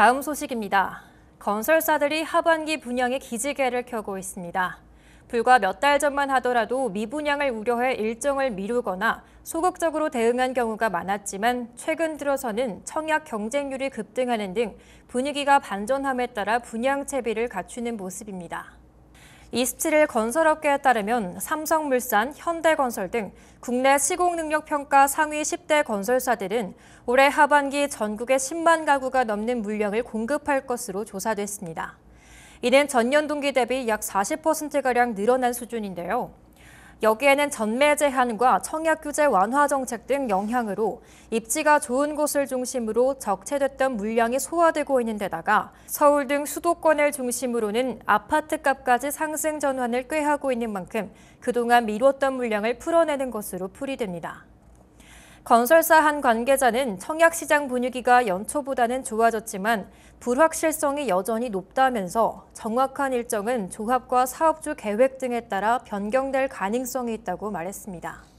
다음 소식입니다. 건설사들이 하반기 분양에 기지개를 켜고 있습니다. 불과 몇 달 전만 하더라도 미분양을 우려해 일정을 미루거나 소극적으로 대응한 경우가 많았지만 최근 들어서는 청약 경쟁률이 급등하는 등 분위기가 반전함에 따라 분양 채비를 갖추는 모습입니다. 27일 건설업계에 따르면 삼성물산, 현대건설 등 국내 시공능력평가 상위 10대 건설사들은 올해 하반기 전국에 10만 가구가 넘는 물량을 공급할 것으로 조사됐습니다. 이는 전년 동기 대비 약 40%가량 늘어난 수준인데요. 여기에는 전매 제한과 청약 규제 완화 정책 등 영향으로 입지가 좋은 곳을 중심으로 적체됐던 물량이 소화되고 있는 데다가 서울 등 수도권을 중심으로는 아파트 값까지 상승 전환을 꾀하고 있는 만큼 그동안 미뤘던 물량을 풀어내는 것으로 풀이됩니다. 건설사 한 관계자는 청약시장 분위기가 연초보다는 좋아졌지만 불확실성이 여전히 높다면서 정확한 일정은 조합과 사업주 계획 등에 따라 변경될 가능성이 있다고 말했습니다.